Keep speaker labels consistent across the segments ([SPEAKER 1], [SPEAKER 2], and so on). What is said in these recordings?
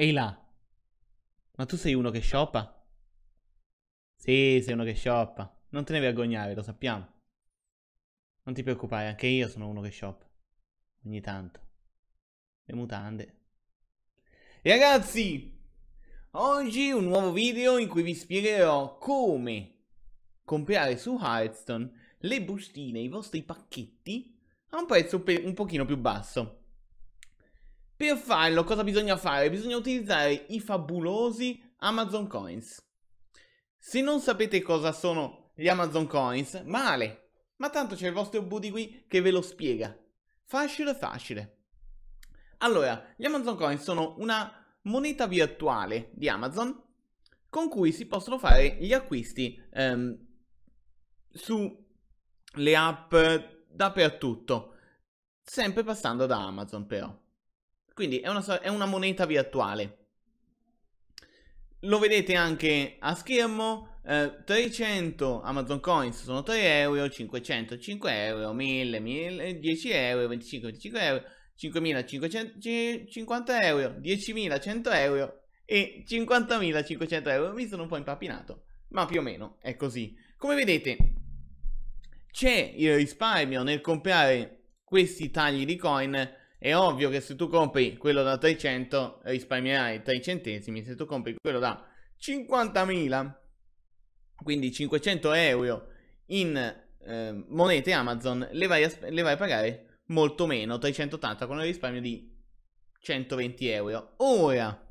[SPEAKER 1] Ehi là, ma tu sei uno che shoppa? Sì, sei uno che shoppa. Non te ne vergognare, lo sappiamo. Non ti preoccupare, anche io sono uno che shoppa. Ogni tanto. Le mutande. Ragazzi, oggi un nuovo video in cui vi spiegherò come comprare su Hearthstone le bustine, i vostri pacchetti, a un prezzo un pochino più basso. Per farlo cosa bisogna fare? Bisogna utilizzare i fabulosi Amazon Coins. Se non sapete cosa sono gli Amazon Coins, male, ma tanto c'è il vostro buddy qui che ve lo spiega. Facile facile. Allora, gli Amazon Coins sono una moneta virtuale di Amazon con cui si possono fare gli acquisti ehm, sulle app dappertutto, sempre passando da Amazon però. Quindi è una, è una moneta virtuale. Lo vedete anche a schermo, eh, 300 Amazon Coins sono 3 euro, 500 5 euro, 1000, 1000 10 euro, 25, 25 euro, 5.550 euro, 10.100 euro e 50.500 euro. Mi sono un po' impappinato, ma più o meno è così. Come vedete, c'è il risparmio nel comprare questi tagli di coin è ovvio che se tu compri quello da 300 risparmierai 3 centesimi, se tu compri quello da 50.000, quindi 500 euro in eh, monete Amazon, le vai, a, le vai a pagare molto meno, 380 con un risparmio di 120 euro. Ora,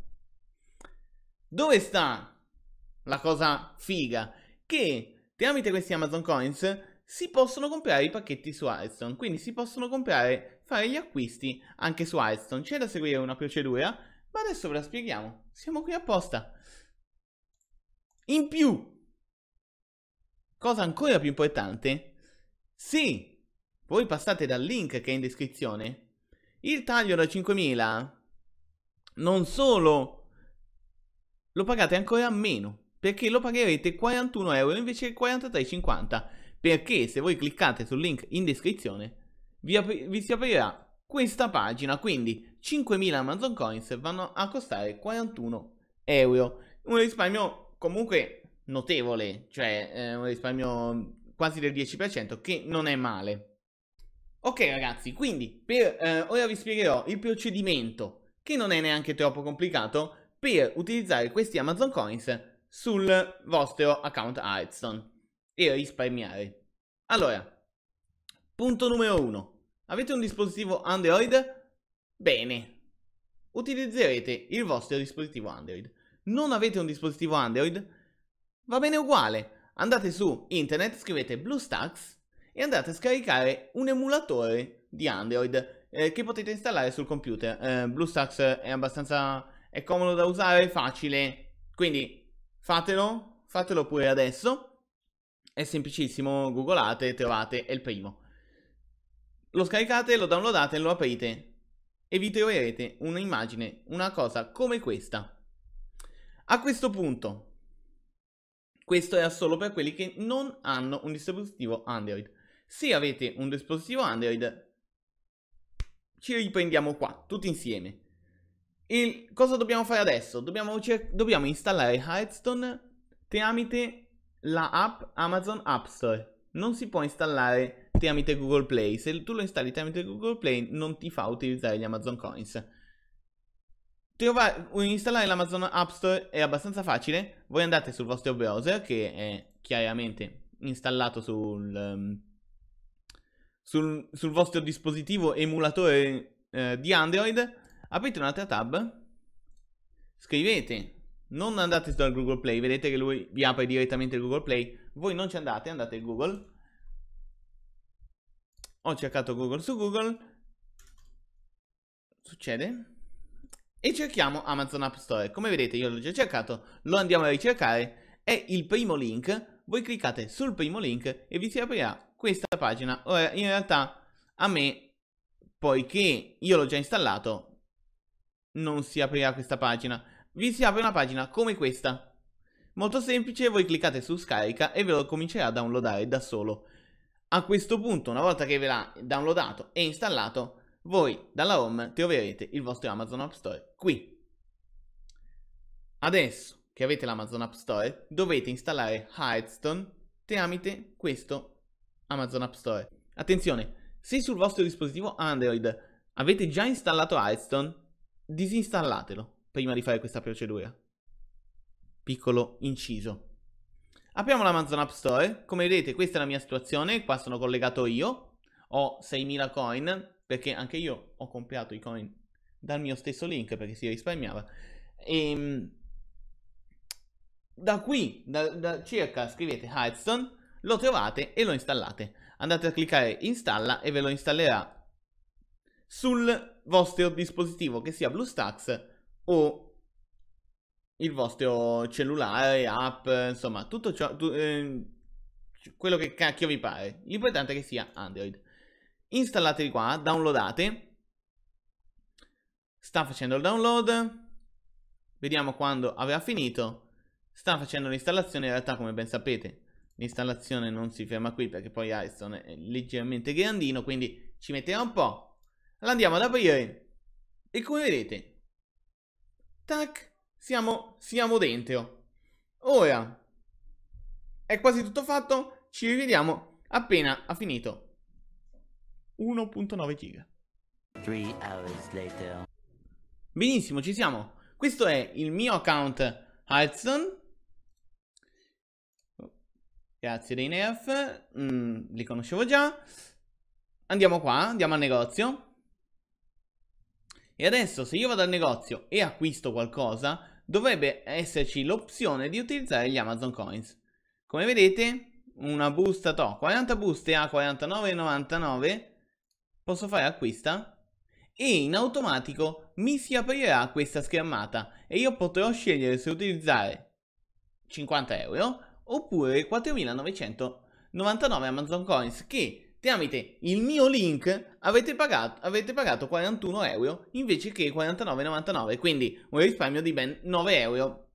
[SPEAKER 1] dove sta la cosa figa? Che tramite questi Amazon Coins si possono comprare i pacchetti su Hearthstone, quindi si possono comprare, fare gli acquisti anche su Hearthstone. C'è da seguire una procedura, ma adesso ve la spieghiamo. Siamo qui apposta. In più, cosa ancora più importante, se voi passate dal link che è in descrizione, il taglio da 5000 non solo lo pagate ancora meno, perché lo pagherete 41 euro invece che 43,50 euro perché se voi cliccate sul link in descrizione vi, ap- vi si aprirà questa pagina, quindi 5.000 Amazon Coins vanno a costare 41 euro, un risparmio comunque notevole, cioè eh, un risparmio quasi del 10% che non è male. Ok ragazzi, quindi per, eh, ora vi spiegherò il procedimento, che non è neanche troppo complicato, per utilizzare questi Amazon Coins sul vostro account Hearthstone e risparmiare. Allora, punto numero 1. Avete un dispositivo Android? Bene, utilizzerete il vostro dispositivo Android. Non avete un dispositivo Android? Va bene uguale. Andate su internet, scrivete BlueStacks e andate a scaricare un emulatore di Android eh, che potete installare sul computer. Eh, BlueStacks è abbastanza è comodo da usare, è facile, quindi fatelo, fatelo pure adesso. È semplicissimo, googlate, trovate, è il primo. Lo scaricate, lo downloadate e lo aprite e vi troverete un'immagine, una cosa come questa. A questo punto, questo era solo per quelli che non hanno un dispositivo Android. Se avete un dispositivo Android, ci riprendiamo qua, tutti insieme. Il, cosa dobbiamo fare adesso? Dobbiamo, dobbiamo installare Hearthstone tramite la app Amazon App Store. Non si può installare tramite Google Play. Se tu lo installi tramite Google Play non ti fa utilizzare gli Amazon Coins. Trovare, installare l'Amazon App Store è abbastanza facile. Voi andate sul vostro browser che è chiaramente installato sul, ehm, sul, sul vostro dispositivo emulatore eh, di Android. Aprite un'altra tab. Scrivete non andate dal Google Play, vedete che lui vi apre direttamente il Google Play, voi non ci andate, andate in Google. Ho cercato Google su Google, succede, e cerchiamo Amazon App Store. Come vedete io l'ho già cercato, lo andiamo a ricercare, è il primo link, voi cliccate sul primo link e vi si aprirà questa pagina. Ora, in realtà a me, poiché io l'ho già installato, non si aprirà questa pagina vi si apre una pagina come questa. Molto semplice, voi cliccate su scarica e ve lo comincerà a downloadare da solo. A questo punto, una volta che ve l'ha downloadato e installato, voi dalla home troverete il vostro Amazon App Store qui. Adesso che avete l'Amazon App Store, dovete installare Hearthstone tramite questo Amazon App Store. Attenzione, se sul vostro dispositivo Android avete già installato Hearthstone, disinstallatelo prima di fare questa procedura. Piccolo inciso. Apriamo l'Amazon App Store. Come vedete questa è la mia situazione, qua sono collegato io. Ho 6.000 coin, perché anche io ho comprato i coin dal mio stesso link, perché si risparmiava. E, ehm, da qui, da, da circa, scrivete Hearthstone, lo trovate e lo installate. Andate a cliccare installa e ve lo installerà sul vostro dispositivo, che sia BlueStacks o il vostro cellulare, app, insomma, tutto ciò, tu, eh, quello che cacchio vi pare. L'importante è che sia Android. Installatevi qua, downloadate. Sta facendo il download. Vediamo quando avrà finito. Sta facendo l'installazione, in realtà come ben sapete l'installazione non si ferma qui perché poi Ariston è leggermente grandino, quindi ci metterà un po'. L'andiamo ad aprire e come vedete Tac, siamo, siamo dentro. Ora, è quasi tutto fatto, ci rivediamo appena ha finito. 1.9 giga. Benissimo, ci siamo. Questo è il mio account Hudson. Grazie dei nerf, mm, li conoscevo già. Andiamo qua, andiamo al negozio. E adesso se io vado al negozio e acquisto qualcosa, dovrebbe esserci l'opzione di utilizzare gli Amazon Coins. Come vedete, una busta to, 40 buste a 49,99, posso fare acquista e in automatico mi si aprirà questa schermata e io potrò scegliere se utilizzare 50 euro oppure 4.999 Amazon Coins che tramite il mio link avete pagato, avete pagato 41 euro invece che 49,99, quindi un risparmio di ben 9 euro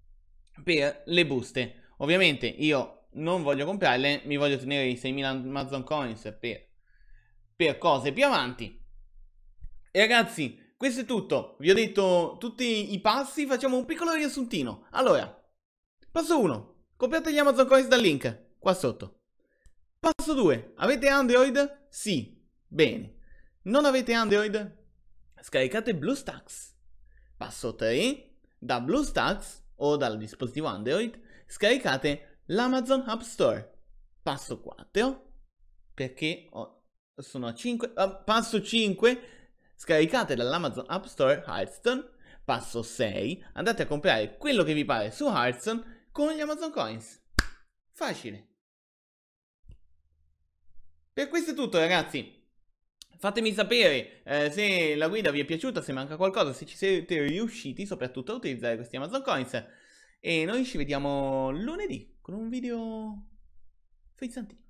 [SPEAKER 1] per le buste. Ovviamente io non voglio comprarle, mi voglio tenere i 6.000 Amazon Coins per, per cose più avanti. E ragazzi, questo è tutto. Vi ho detto tutti i passi, facciamo un piccolo riassuntino. Allora, passo 1. Copiate gli Amazon Coins dal link qua sotto. Passo 2. Avete Android? Sì. Bene. Non avete Android? Scaricate BlueStacks. Passo 3. Da BlueStacks o dal dispositivo Android scaricate l'Amazon App Store. Passo 4. Perché ho, sono a 5. Uh, ah, passo 5. Scaricate dall'Amazon App Store Hearthstone. Passo 6. Andate a comprare quello che vi pare su Hearthstone con gli Amazon Coins. Facile. Per questo è tutto ragazzi. Fatemi sapere eh, se la guida vi è piaciuta, se manca qualcosa, se ci siete riusciti soprattutto a utilizzare questi Amazon Coins. E noi ci vediamo lunedì con un video frizzantino.